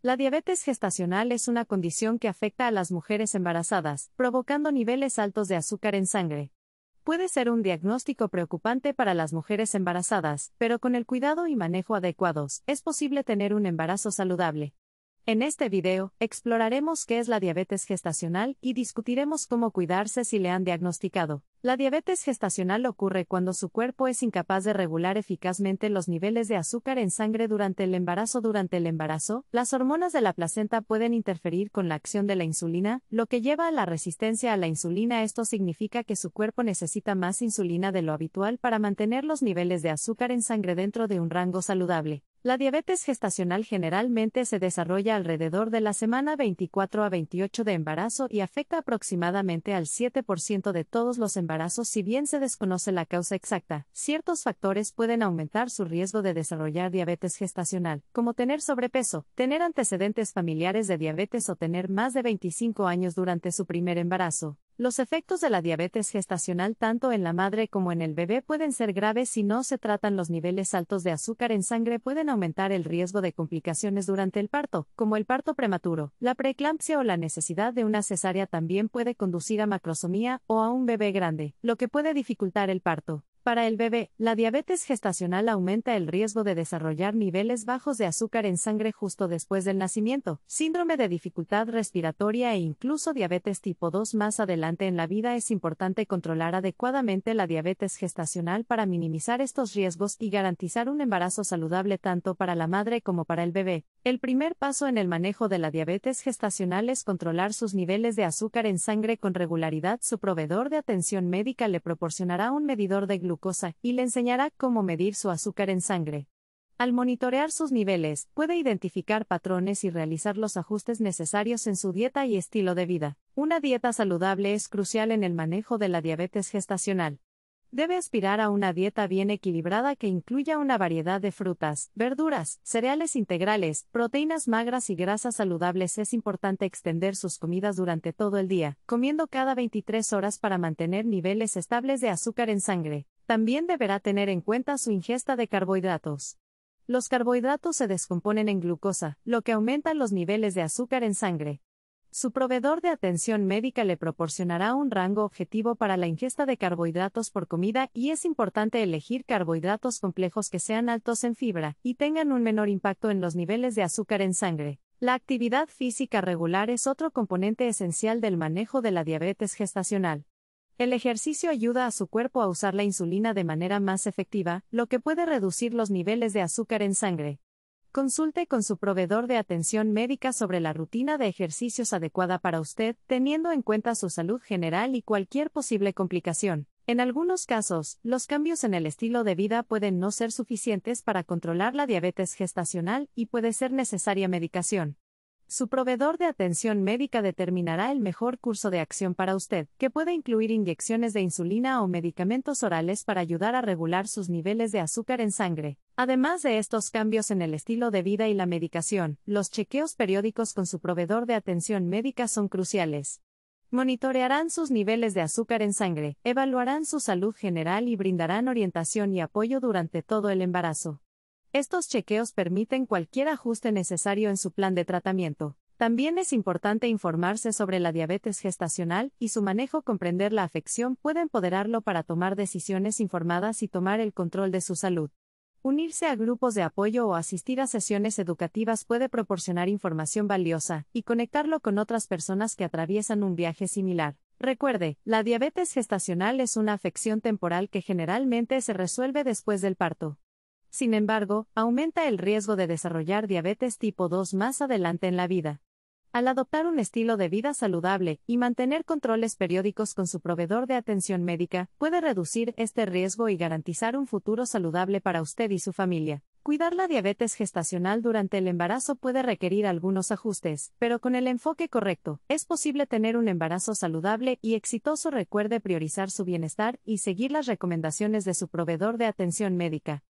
La diabetes gestacional es una condición que afecta a las mujeres embarazadas, provocando niveles altos de azúcar en sangre. Puede ser un diagnóstico preocupante para las mujeres embarazadas, pero con el cuidado y manejo adecuados, es posible tener un embarazo saludable. En este video, exploraremos qué es la diabetes gestacional y discutiremos cómo cuidarse si le han diagnosticado. La diabetes gestacional ocurre cuando su cuerpo es incapaz de regular eficazmente los niveles de azúcar en sangre durante el embarazo. Durante el embarazo, las hormonas de la placenta pueden interferir con la acción de la insulina, lo que lleva a la resistencia a la insulina. Esto significa que su cuerpo necesita más insulina de lo habitual para mantener los niveles de azúcar en sangre dentro de un rango saludable. La diabetes gestacional generalmente se desarrolla alrededor de la semana 24 a 28 de embarazo y afecta aproximadamente al 7% de todos los embarazos embarazo si bien se desconoce la causa exacta, ciertos factores pueden aumentar su riesgo de desarrollar diabetes gestacional, como tener sobrepeso, tener antecedentes familiares de diabetes o tener más de 25 años durante su primer embarazo. Los efectos de la diabetes gestacional tanto en la madre como en el bebé pueden ser graves si no se tratan los niveles altos de azúcar en sangre pueden aumentar el riesgo de complicaciones durante el parto, como el parto prematuro. La preeclampsia o la necesidad de una cesárea también puede conducir a macrosomía o a un bebé grande, lo que puede dificultar el parto. Para el bebé, la diabetes gestacional aumenta el riesgo de desarrollar niveles bajos de azúcar en sangre justo después del nacimiento, síndrome de dificultad respiratoria e incluso diabetes tipo 2 más adelante en la vida. Es importante controlar adecuadamente la diabetes gestacional para minimizar estos riesgos y garantizar un embarazo saludable tanto para la madre como para el bebé. El primer paso en el manejo de la diabetes gestacional es controlar sus niveles de azúcar en sangre con regularidad. Su proveedor de atención médica le proporcionará un medidor de glucosa cosa, y le enseñará cómo medir su azúcar en sangre. Al monitorear sus niveles, puede identificar patrones y realizar los ajustes necesarios en su dieta y estilo de vida. Una dieta saludable es crucial en el manejo de la diabetes gestacional. Debe aspirar a una dieta bien equilibrada que incluya una variedad de frutas, verduras, cereales integrales, proteínas magras y grasas saludables. Es importante extender sus comidas durante todo el día, comiendo cada 23 horas para mantener niveles estables de azúcar en sangre. También deberá tener en cuenta su ingesta de carbohidratos. Los carbohidratos se descomponen en glucosa, lo que aumenta los niveles de azúcar en sangre. Su proveedor de atención médica le proporcionará un rango objetivo para la ingesta de carbohidratos por comida y es importante elegir carbohidratos complejos que sean altos en fibra y tengan un menor impacto en los niveles de azúcar en sangre. La actividad física regular es otro componente esencial del manejo de la diabetes gestacional. El ejercicio ayuda a su cuerpo a usar la insulina de manera más efectiva, lo que puede reducir los niveles de azúcar en sangre. Consulte con su proveedor de atención médica sobre la rutina de ejercicios adecuada para usted, teniendo en cuenta su salud general y cualquier posible complicación. En algunos casos, los cambios en el estilo de vida pueden no ser suficientes para controlar la diabetes gestacional y puede ser necesaria medicación. Su proveedor de atención médica determinará el mejor curso de acción para usted, que puede incluir inyecciones de insulina o medicamentos orales para ayudar a regular sus niveles de azúcar en sangre. Además de estos cambios en el estilo de vida y la medicación, los chequeos periódicos con su proveedor de atención médica son cruciales. Monitorearán sus niveles de azúcar en sangre, evaluarán su salud general y brindarán orientación y apoyo durante todo el embarazo. Estos chequeos permiten cualquier ajuste necesario en su plan de tratamiento. También es importante informarse sobre la diabetes gestacional y su manejo. Comprender la afección puede empoderarlo para tomar decisiones informadas y tomar el control de su salud. Unirse a grupos de apoyo o asistir a sesiones educativas puede proporcionar información valiosa y conectarlo con otras personas que atraviesan un viaje similar. Recuerde, la diabetes gestacional es una afección temporal que generalmente se resuelve después del parto. Sin embargo, aumenta el riesgo de desarrollar diabetes tipo 2 más adelante en la vida. Al adoptar un estilo de vida saludable y mantener controles periódicos con su proveedor de atención médica, puede reducir este riesgo y garantizar un futuro saludable para usted y su familia. Cuidar la diabetes gestacional durante el embarazo puede requerir algunos ajustes, pero con el enfoque correcto, es posible tener un embarazo saludable y exitoso. Recuerde priorizar su bienestar y seguir las recomendaciones de su proveedor de atención médica.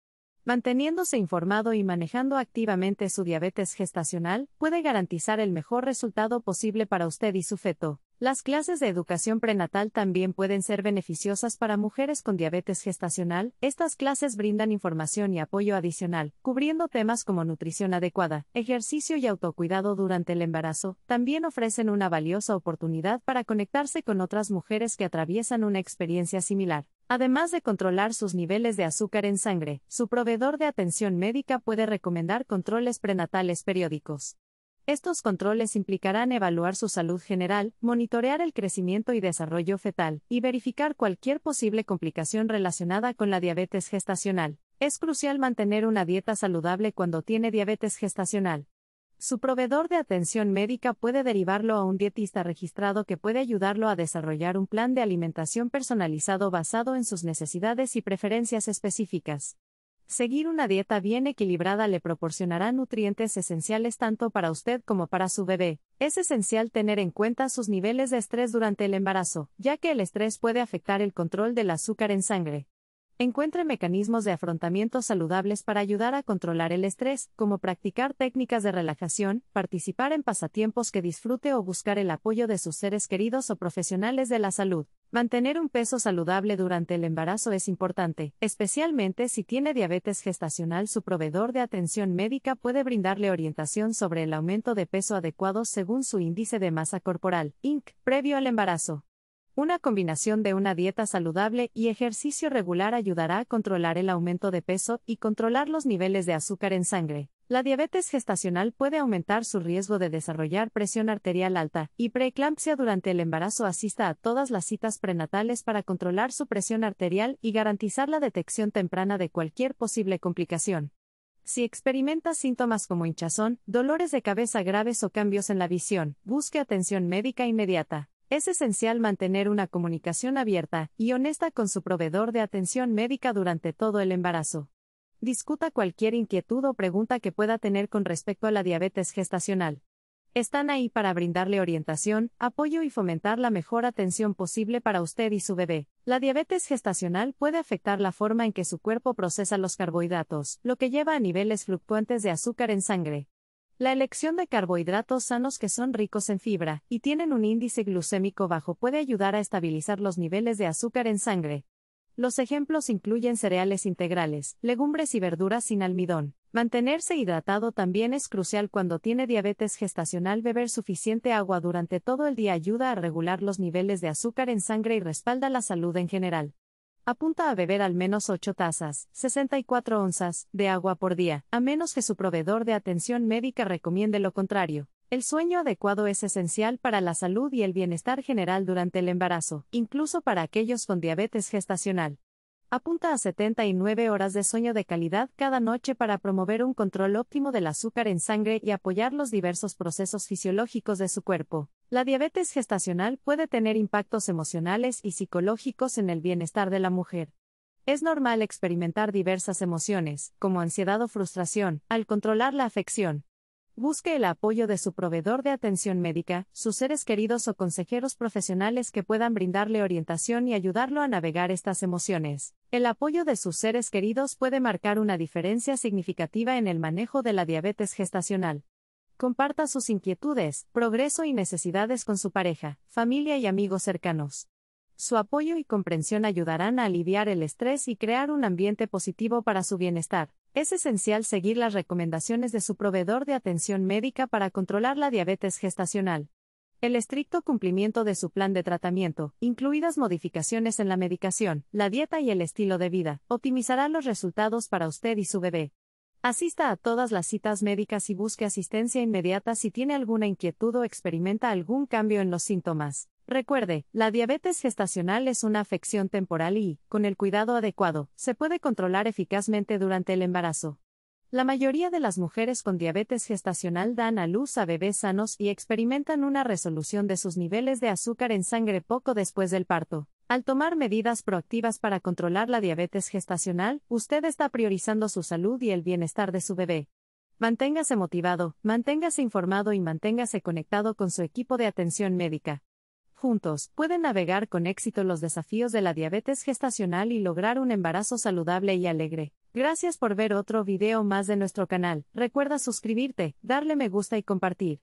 Manteniéndose informado y manejando activamente su diabetes gestacional, puede garantizar el mejor resultado posible para usted y su feto. Las clases de educación prenatal también pueden ser beneficiosas para mujeres con diabetes gestacional. Estas clases brindan información y apoyo adicional, cubriendo temas como nutrición adecuada, ejercicio y autocuidado durante el embarazo. También ofrecen una valiosa oportunidad para conectarse con otras mujeres que atraviesan una experiencia similar. Además de controlar sus niveles de azúcar en sangre, su proveedor de atención médica puede recomendar controles prenatales periódicos. Estos controles implicarán evaluar su salud general, monitorear el crecimiento y desarrollo fetal, y verificar cualquier posible complicación relacionada con la diabetes gestacional. Es crucial mantener una dieta saludable cuando tiene diabetes gestacional. Su proveedor de atención médica puede derivarlo a un dietista registrado que puede ayudarlo a desarrollar un plan de alimentación personalizado basado en sus necesidades y preferencias específicas. Seguir una dieta bien equilibrada le proporcionará nutrientes esenciales tanto para usted como para su bebé. Es esencial tener en cuenta sus niveles de estrés durante el embarazo, ya que el estrés puede afectar el control del azúcar en sangre. Encuentre mecanismos de afrontamiento saludables para ayudar a controlar el estrés, como practicar técnicas de relajación, participar en pasatiempos que disfrute o buscar el apoyo de sus seres queridos o profesionales de la salud. Mantener un peso saludable durante el embarazo es importante, especialmente si tiene diabetes gestacional. Su proveedor de atención médica puede brindarle orientación sobre el aumento de peso adecuado según su índice de masa corporal, INC, previo al embarazo. Una combinación de una dieta saludable y ejercicio regular ayudará a controlar el aumento de peso y controlar los niveles de azúcar en sangre. La diabetes gestacional puede aumentar su riesgo de desarrollar presión arterial alta y preeclampsia durante el embarazo. Asista a todas las citas prenatales para controlar su presión arterial y garantizar la detección temprana de cualquier posible complicación. Si experimenta síntomas como hinchazón, dolores de cabeza graves o cambios en la visión, busque atención médica inmediata. Es esencial mantener una comunicación abierta y honesta con su proveedor de atención médica durante todo el embarazo. Discuta cualquier inquietud o pregunta que pueda tener con respecto a la diabetes gestacional. Están ahí para brindarle orientación, apoyo y fomentar la mejor atención posible para usted y su bebé. La diabetes gestacional puede afectar la forma en que su cuerpo procesa los carbohidratos, lo que lleva a niveles fluctuantes de azúcar en sangre. La elección de carbohidratos sanos que son ricos en fibra y tienen un índice glucémico bajo puede ayudar a estabilizar los niveles de azúcar en sangre. Los ejemplos incluyen cereales integrales, legumbres y verduras sin almidón. Mantenerse hidratado también es crucial cuando tiene diabetes gestacional. Beber suficiente agua durante todo el día ayuda a regular los niveles de azúcar en sangre y respalda la salud en general. Apunta a beber al menos 8 tazas, 64 onzas, de agua por día, a menos que su proveedor de atención médica recomiende lo contrario. El sueño adecuado es esencial para la salud y el bienestar general durante el embarazo, incluso para aquellos con diabetes gestacional. Apunta a 79 horas de sueño de calidad cada noche para promover un control óptimo del azúcar en sangre y apoyar los diversos procesos fisiológicos de su cuerpo. La diabetes gestacional puede tener impactos emocionales y psicológicos en el bienestar de la mujer. Es normal experimentar diversas emociones, como ansiedad o frustración, al controlar la afección, Busque el apoyo de su proveedor de atención médica, sus seres queridos o consejeros profesionales que puedan brindarle orientación y ayudarlo a navegar estas emociones. El apoyo de sus seres queridos puede marcar una diferencia significativa en el manejo de la diabetes gestacional. Comparta sus inquietudes, progreso y necesidades con su pareja, familia y amigos cercanos. Su apoyo y comprensión ayudarán a aliviar el estrés y crear un ambiente positivo para su bienestar. Es esencial seguir las recomendaciones de su proveedor de atención médica para controlar la diabetes gestacional. El estricto cumplimiento de su plan de tratamiento, incluidas modificaciones en la medicación, la dieta y el estilo de vida, optimizará los resultados para usted y su bebé. Asista a todas las citas médicas y busque asistencia inmediata si tiene alguna inquietud o experimenta algún cambio en los síntomas. Recuerde, la diabetes gestacional es una afección temporal y, con el cuidado adecuado, se puede controlar eficazmente durante el embarazo. La mayoría de las mujeres con diabetes gestacional dan a luz a bebés sanos y experimentan una resolución de sus niveles de azúcar en sangre poco después del parto. Al tomar medidas proactivas para controlar la diabetes gestacional, usted está priorizando su salud y el bienestar de su bebé. Manténgase motivado, manténgase informado y manténgase conectado con su equipo de atención médica. Juntos, pueden navegar con éxito los desafíos de la diabetes gestacional y lograr un embarazo saludable y alegre. Gracias por ver otro video más de nuestro canal. Recuerda suscribirte, darle me gusta y compartir.